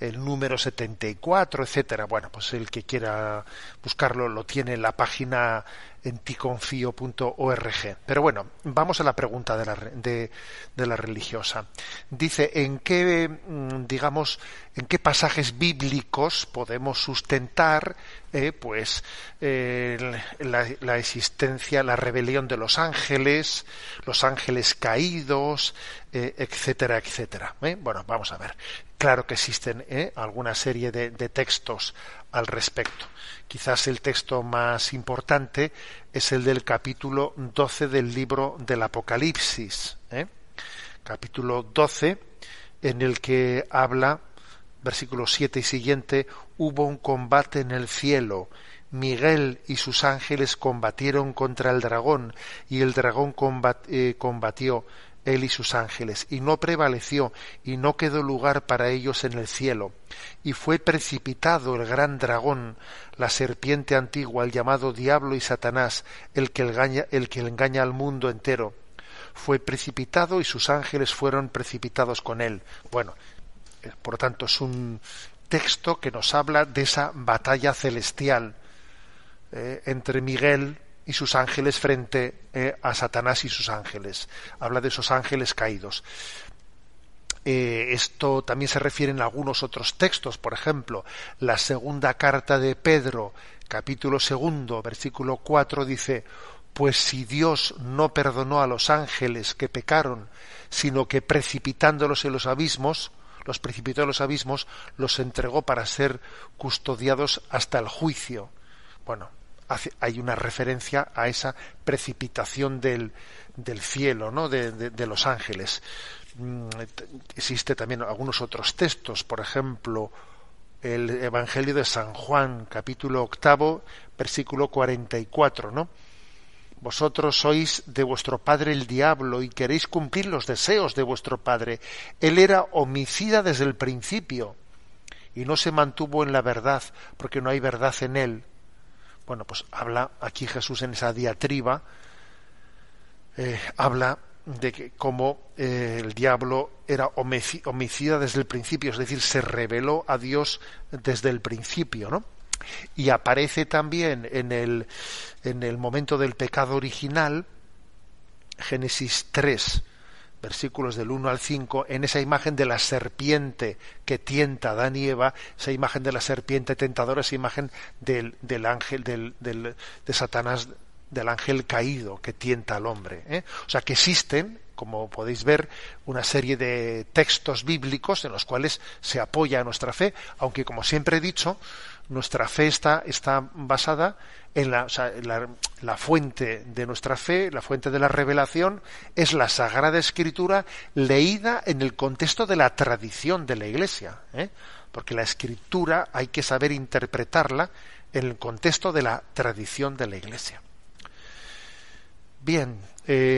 el número 74, etcétera. Bueno, pues el que quiera buscarlo lo tiene en la página en ticonfio.org... Pero bueno, vamos a la pregunta de la, religiosa. Dice, ¿en qué, mm, digamos, en qué pasajes bíblicos podemos sustentar eh, pues, eh, la, existencia, la rebelión de los ángeles, los ángeles caídos, eh, etcétera, etcétera? Bueno, vamos a ver. Claro que existen alguna serie de textos al respecto. Quizás el texto más importante es el del capítulo 12 del libro del Apocalipsis. ¿eh? Capítulo 12, en el que habla, versículo 7 y siguiente, hubo un combate en el cielo. Miguel y sus ángeles combatieron contra el dragón y el dragón eh, combatió él y sus ángeles, y no prevaleció, y no quedó lugar para ellos en el cielo. Y fue precipitado el gran dragón, la serpiente antigua, el llamado diablo y Satanás, el que engaña, el que engaña al mundo entero. Fue precipitado y sus ángeles fueron precipitados con él. Bueno, eh, por lo tanto, es un texto que nos habla de esa batalla celestial eh, entre Miguel, y sus ángeles frente eh, a Satanás y sus ángeles. Habla de esos ángeles caídos. Eh, esto también se refiere en algunos otros textos, por ejemplo, la segunda carta de Pedro, capítulo segundo, versículo cuatro dice, pues si Dios no perdonó a los ángeles que pecaron, sino que precipitándolos en los abismos, los precipitó en los abismos, los entregó para ser custodiados hasta el juicio. Bueno, hay una referencia a esa precipitación del, cielo, ¿no? De, los ángeles. Mm, existe también algunos otros textos, por ejemplo, el Evangelio de San Juan, capítulo octavo, versículo 44, ¿no? Vosotros sois de vuestro padre el diablo y queréis cumplir los deseos de vuestro padre. Él era homicida desde el principio y no se mantuvo en la verdad, porque no hay verdad en él. Bueno, pues habla aquí Jesús en esa diatriba, eh, habla de que como eh, el diablo era homicida desde el principio, es decir, se reveló a Dios desde el principio, ¿no? Y aparece también en el, en el momento del pecado original, Génesis 3, versículos del 1 al 5, en esa imagen de la serpiente que tienta a y Eva, esa imagen de la serpiente tentadora, esa imagen del, del ángel, del, de Satanás, del ángel caído que tienta al hombre. ¿eh? O sea, que existen como podéis ver, una serie de textos bíblicos en los cuales se apoya nuestra fe, aunque como siempre he dicho, nuestra fe está, basada en la, fuente de nuestra fe, la fuente de la revelación, es la Sagrada Escritura leída en el contexto de la tradición de la Iglesia, ¿eh? porque la Escritura hay que saber interpretarla en el contexto de la tradición de la Iglesia. Bien. Eh,